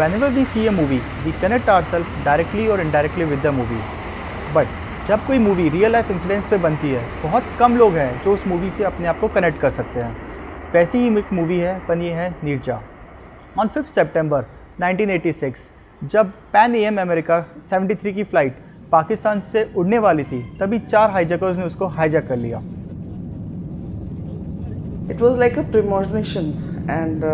whenever we see a movie, we connect ourselves directly or indirectly with the movie. But जब कोई movie real life incidents पे बनती है बहुत कम लोग हैं जो उस मूवी से अपने आप को कनेक्ट कर सकते हैं वैसी ही एक मूवी है ये है नीरजा ऑन फिफ्थ एटी 1986 जब पैन एम अमेरिका 73 की फ़्लाइट पाकिस्तान से उड़ने वाली थी तभी चार हाईजैकर्स ने उसको हाईजैक कर लिया it was like a promotion and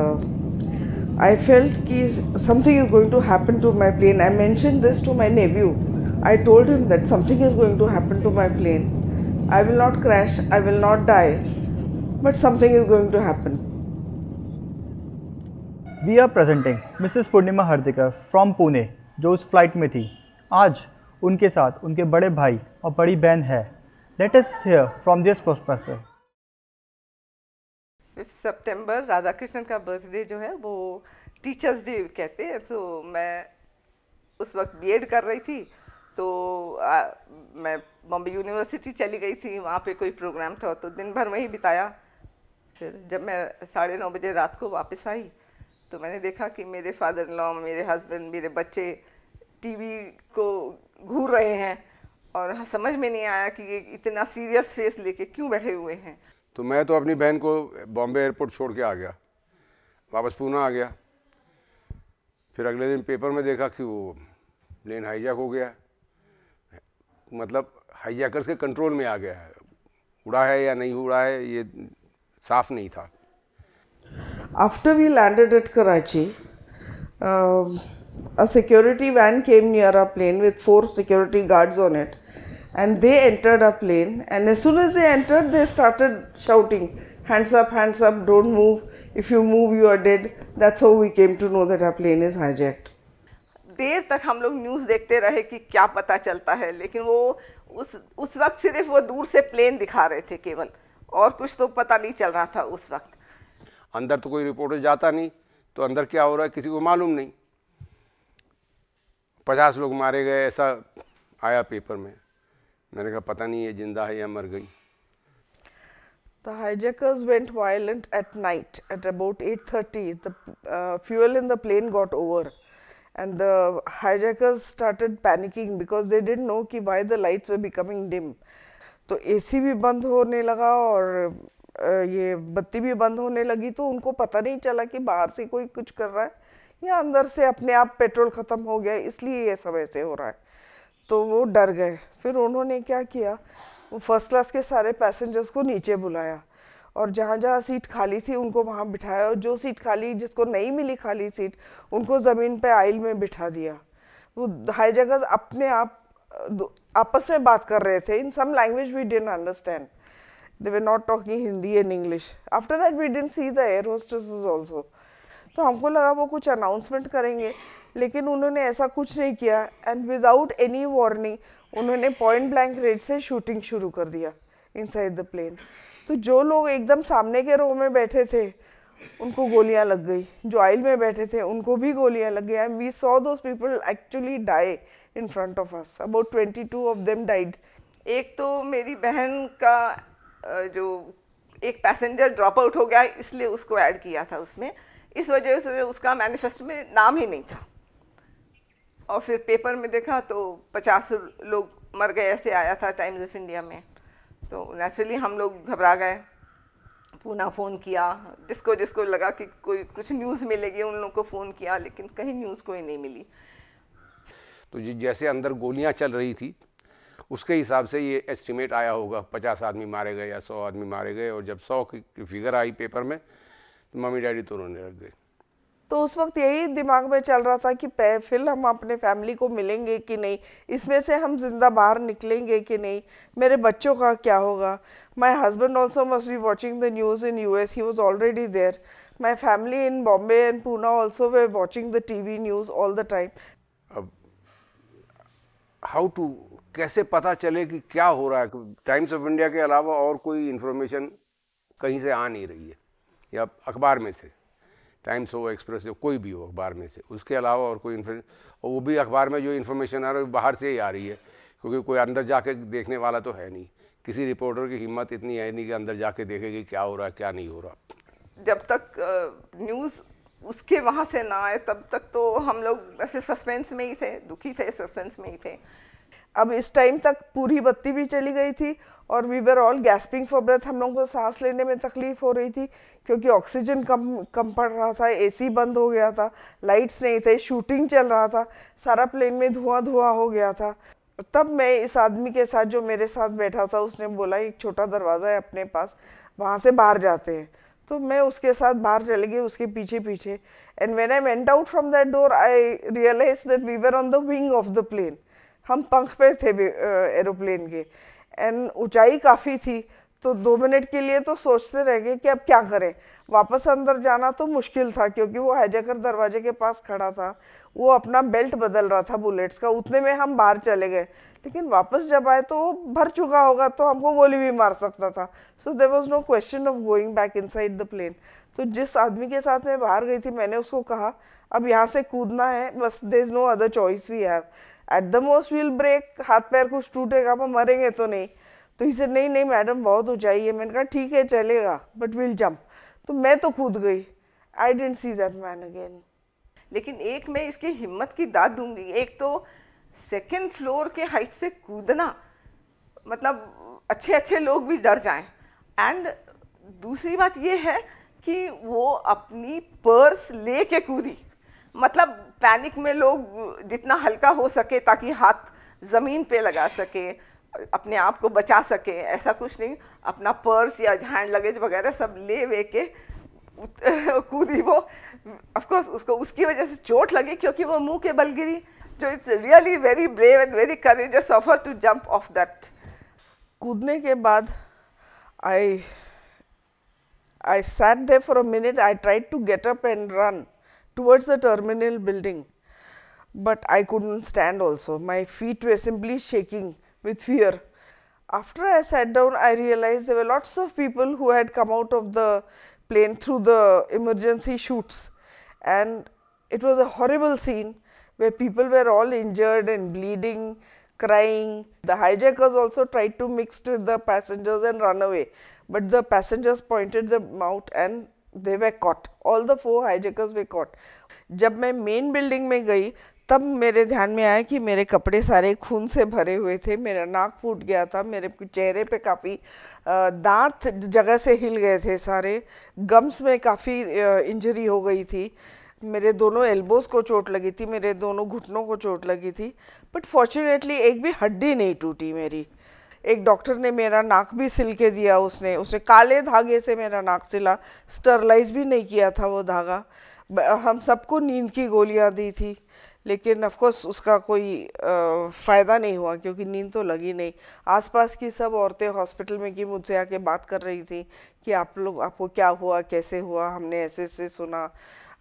I felt that something is going to happen to my plane. I mentioned this to my nephew. I told him that something is going to happen to my plane. I will not crash, I will not die, but something is going to happen. We are presenting missus Purnima Hardikar from Pune जो उस flight में थी आज उनके साथ उनके बड़े भाई और बड़ी hai. Let us hear from this perspective. Fifth सितंबर राधा कृष्ण का बर्थडे जो है वो टीचर्स डे कहते हैं सो तो मैं उस वक्त बीएड कर रही थी तो आ, मैं बॉम्बे यूनिवर्सिटी चली गई थी वहाँ पे कोई प्रोग्राम था तो दिन भर में ही बिताया फिर जब मैं साढ़े नौ बजे रात को वापस आई तो मैंने देखा कि मेरे फादर इन लॉ मेरे हस्बैंड मेरे बच्चे टीवी को घूर रहे हैं और समझ में नहीं आया कि ये इतना सीरियस फेस लेके क्यों बैठे हुए हैं तो मैं तो अपनी बहन को बॉम्बे एयरपोर्ट छोड़ के आ गया वापस पूना आ गया फिर अगले दिन पेपर में देखा कि वो प्लेन हाईजैक हो गया मतलब हाईजैकर्स के कंट्रोल में आ गया है उड़ा है या नहीं उड़ा है ये साफ नहीं था after we landed at Karachi a security van came near our plane with four security guards on it and they entered a plane and as soon as they entered they started shouting hands up hands up don't move if you move you are dead that's how we came to know that our plane is hijacked देर तक हम लोग news देखते रहे कि क्या पता चलता है लेकिन वो उस उस वक्त सिर्फ वो दूर से प्लेन दिखा रहे थे केवल और कुछ तो पता नहीं चल रहा था उस वक्त अंदर तो कोई रिपोर्टर जाता नहीं तो अंदर क्या हो रहा है किसी को मालूम नहीं पचास लोग मारे गए ऐसा आया पेपर में मैंने कहा पता नहीं ये जिंदा है या मर गई The hijackers went violent at night at about 8:30. The uh, fuel in the plane got over, and the hijackers started panicking because they didn't know ki why the lights were becoming dim. ac bhi band hone laga aur uh, ye batti bhi band hone lagi तो unko pata nahi chala ki bahar se koi kuch kar raha hai ya andar se apne आप petrol khatam ho gaya isliye ye sab aise ho raha hai तो वो डर गए फिर उन्होंने क्या किया वो फर्स्ट क्लास के सारे पैसेंजर्स को नीचे बुलाया और जहाँ जहाँ सीट खाली थी उनको वहाँ बिठाया और जो सीट खाली जिसको नहीं मिली खाली सीट उनको ज़मीन पे आइल में बिठा दिया वो हाई जगह अपने आप आपस में बात कर रहे थे in some language we didn't understand they were not talking Hindi and English after that we didn't see the air hostess also तो हमको लगा वो कुछ अनाउंसमेंट करेंगे लेकिन उन्होंने ऐसा कुछ नहीं किया एंड विदाउट एनी वार्निंग उन्होंने पॉइंट ब्लैंक रेट से शूटिंग शुरू कर दिया साइड द प्लेन तो जो लोग एकदम सामने के रो में बैठे थे उनको गोलियां लग गई जो आइल में बैठे थे उनको भी गोलियां लग गई and we saw those people actually die in front of us about twenty two of them died एक तो मेरी बहन का जो एक पैसेंजर ड्रॉप आउट हो गया इसलिए उसको ऐड किया था उसमें इस वजह से उसका मैनिफेस्टो में नाम ही नहीं था और फिर पेपर में देखा तो पचास लोग मर गए ऐसे आया था टाइम्स ऑफ इंडिया में तो नेचुरली हम लोग घबरा गए पूना फ़ोन किया जिसको जिसको लगा कि कोई कुछ न्यूज़ मिलेगी उन लोगों को फ़ोन किया लेकिन कहीं न्यूज़ कोई नहीं मिली तो जैसे अंदर गोलियां चल रही थी उसके हिसाब से ये एस्टिमेट आया होगा पचास आदमी मारे गए या सौ आदमी मारे गए और जब सौ की फिगर आई पेपर में तो मम्मी डैडी तो रोने लग गए तो उस वक्त यही दिमाग में चल रहा था कि फिल हम अपने फैमिली को मिलेंगे कि नहीं इसमें से हम जिंदा बाहर निकलेंगे कि नहीं मेरे बच्चों का क्या होगा my husband also must be watching the news in U S he was already there my family in Bombay and Poona also were watching the T V news all the time अब हाउ टू कैसे पता चले कि क्या हो रहा है times of India के अलावा और कोई इन्फॉर्मेशन कहीं से आ नहीं रही है या अखबार में से टाइम्स हो एक्सप्रेस हो कोई भी हो अखबार में से उसके अलावा और कोई और वो भी अखबार में जो इन्फॉर्मेशन आ रही है बाहर से ही आ रही है क्योंकि कोई अंदर जाके देखने वाला तो है नहीं किसी रिपोर्टर की हिम्मत इतनी है नहीं कि अंदर जाके देखेगी क्या हो रहा है क्या नहीं हो रहा जब तक न्यूज़ उसके वहाँ से ना आए तब तक तो हम लोग ऐसे सस्पेंस में ही थे दुखी थे सस्पेंस में ही थे अब इस टाइम तक पूरी बत्ती भी चली गई थी और we were all gasping for breath हम लोगों को सांस लेने में तकलीफ हो रही थी क्योंकि ऑक्सीजन कम कम पड़ रहा था एसी बंद हो गया था लाइट्स नहीं थे शूटिंग चल रहा था सारा प्लेन में धुआं धुआं हो गया था तब मैं इस आदमी के साथ जो मेरे साथ बैठा था उसने बोला एक छोटा दरवाज़ा है अपने पास वहाँ से बाहर जाते हैं तो मैं उसके साथ बाहर चली गई उसके पीछे पीछे and when I went out from that door I realize that we were on the wing of the plane हम पंख पे थे एरोप्लेन के एंड ऊंचाई काफ़ी थी तो दो मिनट के लिए तो सोचते रह गए कि अब क्या करें वापस अंदर जाना तो मुश्किल था क्योंकि वो हैजाकर दरवाजे के पास खड़ा था वो अपना बेल्ट बदल रहा था बुलेट्स का उतने में हम बाहर चले गए लेकिन वापस जब आए तो वो भर चुका होगा तो हमको गोली भी मार सकता था so there was no question of going back inside the plane तो जिस आदमी के साथ मैं बाहर गई थी मैंने उसको कहा अब यहाँ से कूदना है बस there is no other choice we have at the most will break हाथ पैर कुछ टूटेगा पर मरेंगे तो नहीं तो इसे नहीं नहीं मैडम बहुत ऊँचाई है मैंने कहा ठीक है चलेगा बट विल जम्प तो मैं तो कूद गई I didn't see that man again लेकिन एक मैं इसकी हिम्मत की दाद दूंगी एक तो सेकेंड फ्लोर के हाइट से कूदना मतलब अच्छे अच्छे लोग भी डर जाएं एंड दूसरी बात ये है कि वो अपनी पर्स ले के कूदी मतलब पैनिक में लोग जितना हल्का हो सके ताकि हाथ ज़मीन पे लगा सके अपने आप को बचा सके ऐसा कुछ नहीं अपना पर्स या हैंड लगेज वगैरह सब ले वे के कूदी वो ऑफकोर्स उसको उसकी वजह से चोट लगी क्योंकि वो मुंह के बल गिरी जो it's really very brave and very courageous सफ़र टू जंप ऑफ दैट कूदने के बाद I I sat there for a minute I try to get up and run towards the terminal building, but I couldn't stand also. My feet were simply shaking with fear. After I sat down, I realized there were lots of people who had come out of the plane through the emergency chutes, and it was a horrible scene where people were all injured and bleeding, crying. The hijackers also tried to mix with the passengers and run away, but the passengers pointed them out and they were caught all the four hijackers were caught जब मैं main building में गई तब मेरे ध्यान में आया कि मेरे कपड़े सारे खून से भरे हुए थे मेरा नाक फूट गया था मेरे चेहरे पे काफ़ी दांत जगह से हिल गए थे सारे गम्स में काफ़ी इंजरी हो गई थी मेरे दोनों एल्बोज़ को चोट लगी थी मेरे दोनों घुटनों को चोट लगी थी बट फॉर्चुनेटली एक भी हड्डी नहीं टूटी मेरी एक डॉक्टर ने मेरा नाक भी सिल के दिया उसने उसने काले धागे से मेरा नाक सिला स्टरलाइज भी नहीं किया था वो धागा हम सबको नींद की गोलियां दी थी लेकिन ऑफकोर्स उसका कोई फ़ायदा नहीं हुआ क्योंकि नींद तो लगी नहीं आसपास की सब औरतें हॉस्पिटल में की मुझसे आके बात कर रही थी कि आप लोग आपको क्या हुआ कैसे हुआ हमने ऐसे ऐसे सुना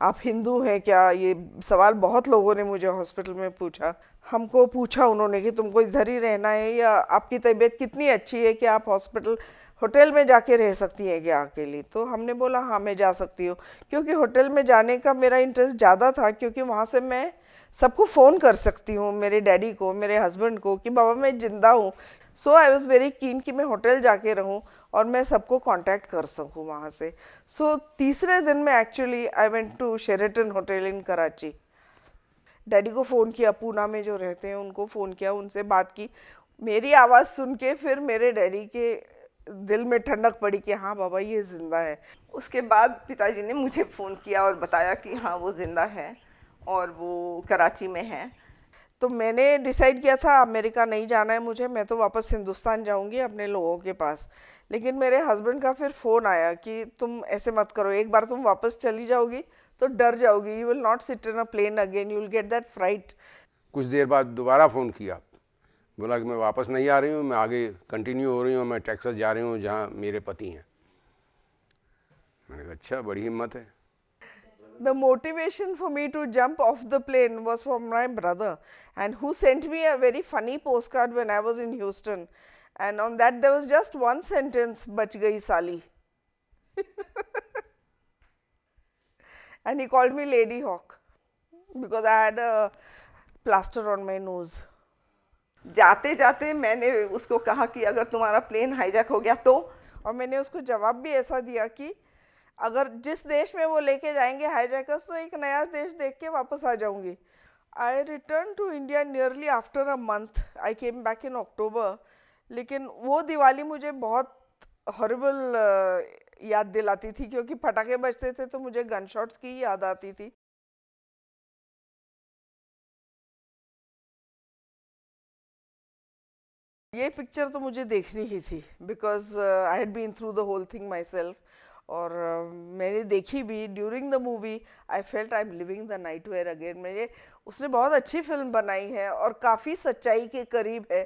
आप हिंदू हैं क्या ये सवाल बहुत लोगों ने मुझे हॉस्पिटल में पूछा हमको पूछा उन्होंने कि तुमको इधर ही रहना है या आपकी तबीयत कितनी अच्छी है कि आप हॉस्पिटल होटल में जाके रह सकती हैं क्या लिए तो हमने बोला हाँ मैं जा सकती हूँ क्योंकि होटल में जाने का मेरा इंटरेस्ट ज़्यादा था क्योंकि वहाँ से मैं सबको फ़ोन कर सकती हूँ मेरे डैडी को मेरे हस्बैंड को कि बाबा मैं ज़िंदा हूँ सो आई वॉज़ वेरी कीन कि मैं होटल जाके रहूँ और मैं सबको कांटेक्ट कर सकूँ वहाँ से सो so, तीसरे दिन में actually I went to Sheraton hotel in Karachi daddy को फ़ोन किया पूना में जो रहते हैं उनको फ़ोन किया उनसे बात की मेरी आवाज़ सुन के फिर मेरे डैडी के दिल में ठंडक पड़ी कि हाँ बाबा ये ज़िंदा है उसके बाद पिताजी ने मुझे फ़ोन किया और बताया कि हाँ वो ज़िंदा है और वो कराची में है तो मैंने डिसाइड किया था अमेरिका नहीं जाना है मुझे मैं तो वापस हिंदुस्तान जाऊंगी अपने लोगों के पास लेकिन मेरे हस्बैंड का फिर फ़ोन आया कि तुम ऐसे मत करो एक बार तुम वापस चली जाओगी तो डर जाओगी you will not sit in a plane again you will get that fright कुछ देर बाद दोबारा फ़ोन किया बोला कि मैं वापस नहीं आ रही हूँ मैं आगे कंटिन्यू हो रही हूँ मैं टेक्सास जा रही हूँ जहाँ मेरे पति हैं मैंने कहा अच्छा बड़ी हिम्मत है the motivation for me to jump off the plane was from my brother and who sent me a very funny postcard when I was in Houston and on that there was just one sentence, bach gayi sali. and he called me Lady Hawk because I had a plaster on my nose. जाते जाते मैंने उसको कहा कि अगर तुम्हारा plane hijack हो गया तो और मैंने उसको जवाब भी ऐसा दिया कि अगर जिस देश में वो लेके जाएंगे हाईजैकर्स तो एक नया देश देख के वापस आ जाऊंगी I return to India nearly after a month I came back in October लेकिन वो दिवाली मुझे बहुत हॉरेबल याद दिलाती थी क्योंकि पटाखे बजते थे तो मुझे गन शॉट्स की याद आती थी ये पिक्चर तो मुझे देखनी ही थी because I had been through the whole thing myself और मैंने देखी भी during the movie I felt I am living the night where again मेरे उसने बहुत अच्छी फिल्म बनाई है और काफ़ी सच्चाई के करीब है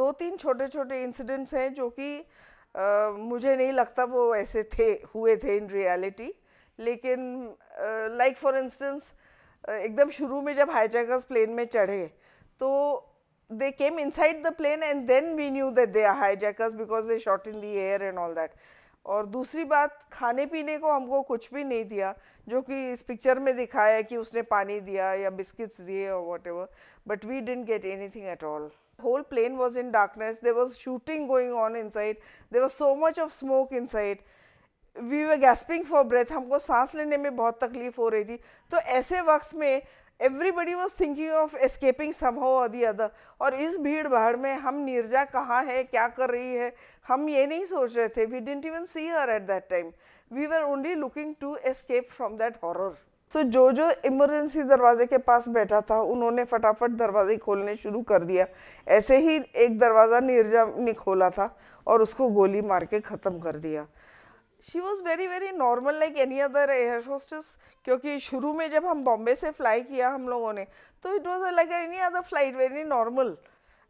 दो तीन छोटे छोटे इंसिडेंट्स हैं जो कि Uh, मुझे नहीं लगता वो ऐसे थे हुए थे इन रियलिटी लेकिन लाइक फॉर इंस्टेंस एकदम शुरू में जब हाईजैकर्स प्लेन में चढ़े तो they came inside the plane and then we knew that they are hijackers because they shot in the air and all that और दूसरी बात खाने पीने को हमको कुछ भी नहीं दिया जो कि इस पिक्चर में दिखाया है कि उसने पानी दिया या बिस्किट्स दिए और whatever but we didn't get anything at all whole plane was in darkness there was shooting going on inside there was so much of smoke inside we were gasping for breath हमको सांस लेने में बहुत तकलीफ हो रही थी तो ऐसे वक्त में everybody was thinking of escaping somehow और दी अदर और इस भीड़ भाड़ में हम नीरजा कहाँ है क्या कर रही है हम ये नहीं सोच रहे थे we didn't even see her at that time we were only looking to escape from that horror so जो जो इमरजेंसी दरवाजे के पास बैठा था उन्होंने फटाफट दरवाजे खोलने शुरू कर दिया ऐसे ही एक दरवाज़ा नीरजा ने खोला था और उसको गोली मार के ख़त्म कर दिया she was very very normal like any other air hostess क्योंकि शुरू में जब हम बॉम्बे से फ्लाई किया हम लोगों ने तो it was like any other flight very normal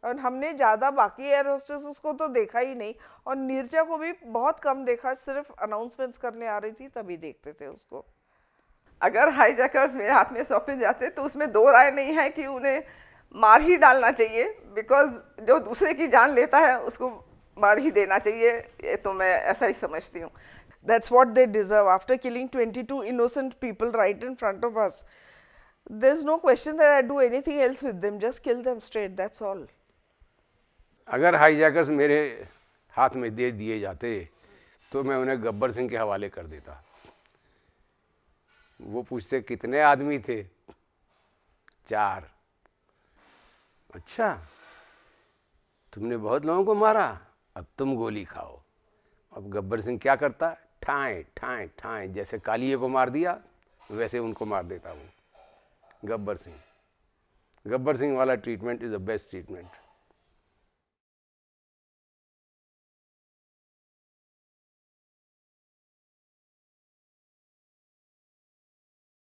और हमने ज़्यादा बाकी एयर होस्टेस को तो देखा ही नहीं और नीरजा को भी बहुत कम देखा सिर्फ अनाउंसमेंट्स करने आ रही थी तभी देखते थे उसको अगर हाईजैकर्स मेरे हाथ में सौंपे जाते तो उसमें दो राय नहीं है कि उन्हें मार ही डालना चाहिए बिकॉज जो दूसरे की जान लेता है उसको मार ही देना चाहिए ये तो मैं ऐसा ही समझती हूँ that's what they deserve after killing twenty two innocent people right in front of us there is no question that I do anything else with them just kill them straight that's all अगर hijackers मेरे हाथ में दे दिए जाते तो मैं उन्हें गब्बर सिंह के हवाले कर देता वो पूछते कितने आदमी थे चार अच्छा तुमने बहुत लोगों को मारा अब तुम गोली खाओ अब गब्बर सिंह क्या करता ठाए ठाए ठाए जैसे कालिए को मार दिया वैसे उनको मार देता वो गब्बर सिंह गब्बर सिंह वाला treatment is the best treatment